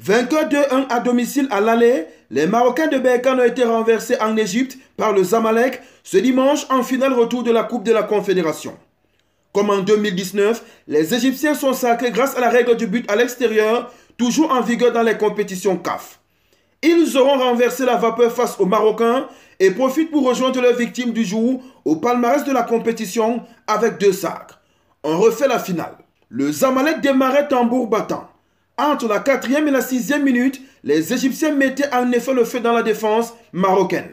Vainqueurs de 1 à domicile à l'allée, les Marocains de Berkane ont été renversés en Égypte par le Zamalek ce dimanche en finale retour de la Coupe de la Confédération. Comme en 2019, les Égyptiens sont sacrés grâce à la règle du but à l'extérieur, toujours en vigueur dans les compétitions CAF. Ils auront renversé la vapeur face aux Marocains et profitent pour rejoindre leurs victimes du jour au palmarès de la compétition avec deux sacs. On refait la finale. Le Zamalek démarrait tambour battant. Entre la quatrième et la sixième minute, les Égyptiens mettaient en effet le feu dans la défense marocaine.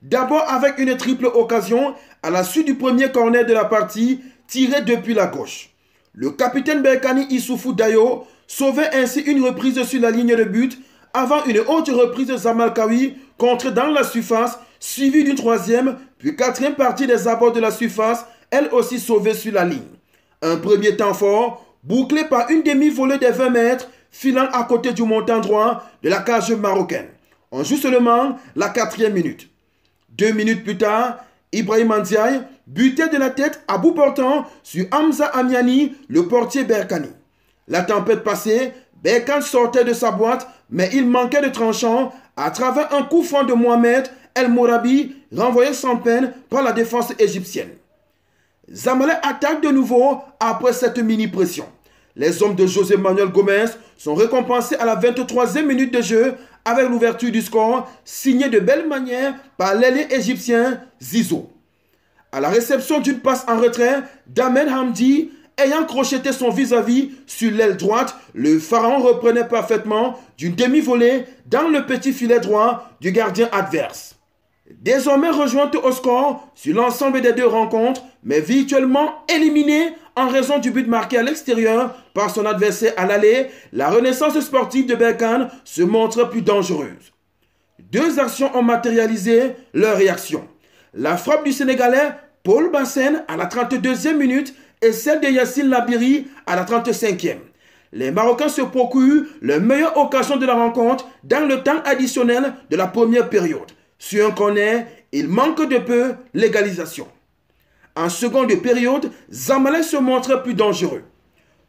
D'abord avec une triple occasion à la suite du premier corner de la partie tiré depuis la gauche. Le capitaine Berkani Issoufou Dayo sauvait ainsi une reprise sur la ligne de but avant une autre reprise de Zamalkawi contrée dans la surface suivie d'une troisième puis quatrième partie des abords de la surface elle aussi sauvée sur la ligne. Un premier temps fort bouclé par une demi-volée de 20 mètres, filant à côté du montant droit de la cage marocaine. en justement seulement la quatrième minute. Deux minutes plus tard, Ibrahim Ndiaye butait de la tête à bout portant sur Hamza Amiani, le portier Berkani. La tempête passée, Berkani sortait de sa boîte, mais il manquait de tranchant à travers un coup franc de Mohamed El Mourabi, renvoyé sans peine par la défense égyptienne. Zamalek attaque de nouveau après cette mini-pression. Les hommes de José Manuel Gomez sont récompensés à la 23e minute de jeu avec l'ouverture du score signée de belle manière par l'ailier égyptien Zizo. À la réception d'une passe en retrait, Damen Hamdi, ayant crocheté son vis-à-vis -vis sur l'aile droite, le pharaon reprenait parfaitement d'une demi-volée dans le petit filet droit du gardien adverse désormais rejointe au score sur l'ensemble des deux rencontres, mais virtuellement éliminée en raison du but marqué à l'extérieur par son adversaire à l'aller, la renaissance sportive de Berkane se montre plus dangereuse. Deux actions ont matérialisé leur réaction. La frappe du Sénégalais Paul Bassen à la 32e minute et celle de Yassine Labiri à la 35e. Les Marocains se procurent la meilleure occasion de la rencontre dans le temps additionnel de la première période. Si on connaît, il manque de peu l'égalisation. En seconde période, Zamalek se montrait plus dangereux,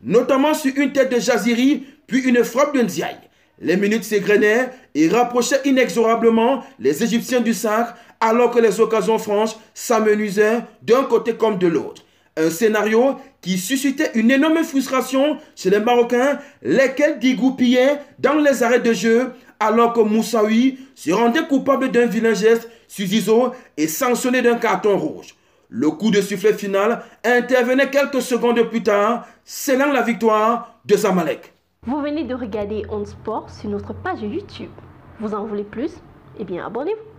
notamment sur une tête de Jaziri, puis une frappe de Ndiaye. Les minutes s'égrenaient et rapprochaient inexorablement les Égyptiens du sac, alors que les occasions franches s'amenuisaient d'un côté comme de l'autre. Un scénario qui suscitait une énorme frustration chez les Marocains, lesquels dégoupillaient dans les arrêts de jeu alors que Moussaoui se rendait coupable d'un vilain geste sur et sanctionné d'un carton rouge. Le coup de soufflet final intervenait quelques secondes plus tard, scellant la victoire de Zamalek. Vous venez de regarder On Sport sur notre page YouTube. Vous en voulez plus Eh bien, abonnez-vous.